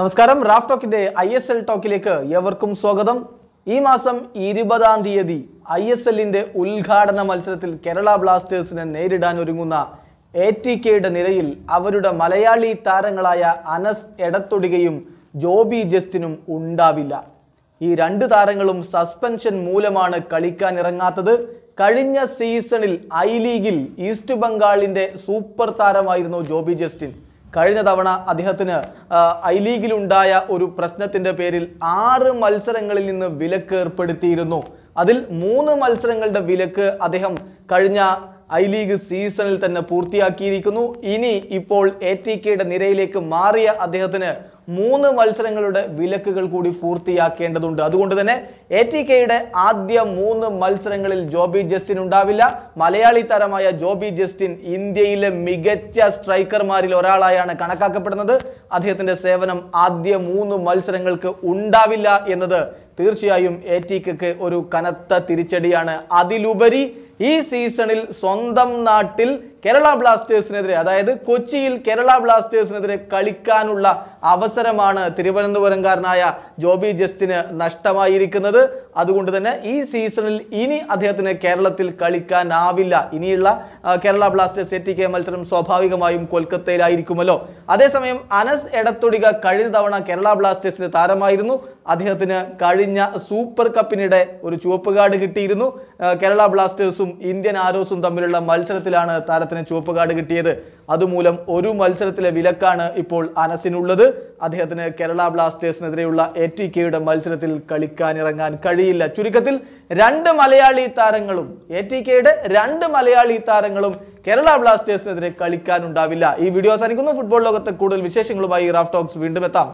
നമസ്കാരം റാഫ് ടോക്കിന്റെ ഐ എസ് എൽ ടോക്കിലേക്ക് എവർക്കും സ്വാഗതം ഈ മാസം ഇരുപതാം തീയതി ഐ എസ് എല്ലിന്റെ ഉദ്ഘാടന മത്സരത്തിൽ കേരള ബ്ലാസ്റ്റേഴ്സിനെ നേരിടാൻ ഒരുങ്ങുന്ന എ ടി കെയുടെ നിരയിൽ അവരുടെ മലയാളി താരങ്ങളായ അനസ് എടത്തൊടികയും ജോബി ജസ്റ്റിനും ഉണ്ടാവില്ല ഈ രണ്ട് താരങ്ങളും സസ്പെൻഷൻ മൂലമാണ് കളിക്കാൻ ഇറങ്ങാത്തത് കഴിഞ്ഞ സീസണിൽ ഐ ലീഗിൽ ഈസ്റ്റ് ബംഗാളിന്റെ സൂപ്പർ താരമായിരുന്നു ജോബി ജസ്റ്റിൻ കഴിഞ്ഞ തവണ അദ്ദേഹത്തിന് ഐ ലീഗിലുണ്ടായ ഒരു പ്രശ്നത്തിന്റെ പേരിൽ ആറ് മത്സരങ്ങളിൽ നിന്ന് വിലക്ക് ഏർപ്പെടുത്തിയിരുന്നു അതിൽ മൂന്ന് മത്സരങ്ങളുടെ വിലക്ക് അദ്ദേഹം കഴിഞ്ഞ ഐ ലീഗ് സീസണിൽ തന്നെ പൂർത്തിയാക്കിയിരിക്കുന്നു ഇനി ഇപ്പോൾ എ ടി കെയുടെ നിരയിലേക്ക് മാറിയ അദ്ദേഹത്തിന് മൂന്ന് മത്സരങ്ങളുടെ വിലക്കുകൾ കൂടി പൂർത്തിയാക്കേണ്ടതുണ്ട് അതുകൊണ്ട് തന്നെ എ ടി കെയുടെ ആദ്യ മൂന്ന് മത്സരങ്ങളിൽ ജോബി ജസ്റ്റിൻ ഉണ്ടാവില്ല മലയാളി താരമായ ജോബി ജസ്റ്റിൻ ഇന്ത്യയിലെ മികച്ച സ്ട്രൈക്കർമാരിൽ ഒരാളായാണ് കണക്കാക്കപ്പെടുന്നത് അദ്ദേഹത്തിന്റെ സേവനം ആദ്യ മൂന്ന് മത്സരങ്ങൾക്ക് ഉണ്ടാവില്ല എന്നത് തീർച്ചയായും എ ടി കെക്ക് ഒരു കനത്ത തിരിച്ചടിയാണ് അതിലുപരി ഈ സീസണിൽ സ്വന്തം നാട്ടിൽ കേരള ബ്ലാസ്റ്റേഴ്സിനെതിരെ അതായത് കൊച്ചിയിൽ കേരള ബ്ലാസ്റ്റേഴ്സിനെതിരെ കളിക്കാനുള്ള അവസരമാണ് തിരുവനന്തപുരംകാരനായ ജോബി ജസ്റ്റിന് നഷ്ടമായിരിക്കുന്നത് അതുകൊണ്ട് തന്നെ ഈ സീസണിൽ ഇനി അദ്ദേഹത്തിന് കേരളത്തിൽ കളിക്കാനാവില്ല ഇനിയുള്ള Kerala Blasters A T K മത്സരം സ്വാഭാവികമായും കൊൽക്കത്തയിലായിരിക്കുമല്ലോ അതേസമയം അനസ് എടത്തൊടിക കഴിഞ്ഞ തവണ കേരള ബ്ലാസ്റ്റേഴ്സിന്റെ താരമായിരുന്നു അദ്ദേഹത്തിന് കഴിഞ്ഞ സൂപ്പർ കപ്പിനിടെ ഒരു ചുവപ്പ് കാർഡ് കിട്ടിയിരുന്നു കേരള ബ്ലാസ്റ്റേഴ്സും ഇന്ത്യൻ ആരോസും തമ്മിലുള്ള മത്സരത്തിലാണ് താരത്തിന് അദ്ദേഹത്തിന് ചുവപ്പ് കാർഡ് കിട്ടിയത് അതുമൂലം ഒരു മത്സരത്തിലെ വിലക്കാണ് ഇപ്പോൾ അനസിനുള്ളത് അദ്ദേഹത്തിന് കേരള ബ്ലാസ്റ്റേഴ്സിനെതിരെയുള്ള എ ടി കെയുടെ മത്സരത്തിൽ കളിക്കാനിറങ്ങാൻ കഴിയില്ല ചുരുക്കത്തിൽ രണ്ട് മലയാളി താരങ്ങളും എ ടി കെയുടെ രണ്ട് മലയാളി താരങ്ങളും കേരള ബ്ലാസ്റ്റേഴ്സിനെതിരെ കളിക്കാനുണ്ടാവില്ല ഈ വീഡിയോ അവസാനിക്കുന്നു ഫുട്ബോൾ ലോകത്തെ കൂടുതൽ വിശേഷങ്ങളുമായി റാഫ് ടോക്സ് വീണ്ടും എത്താം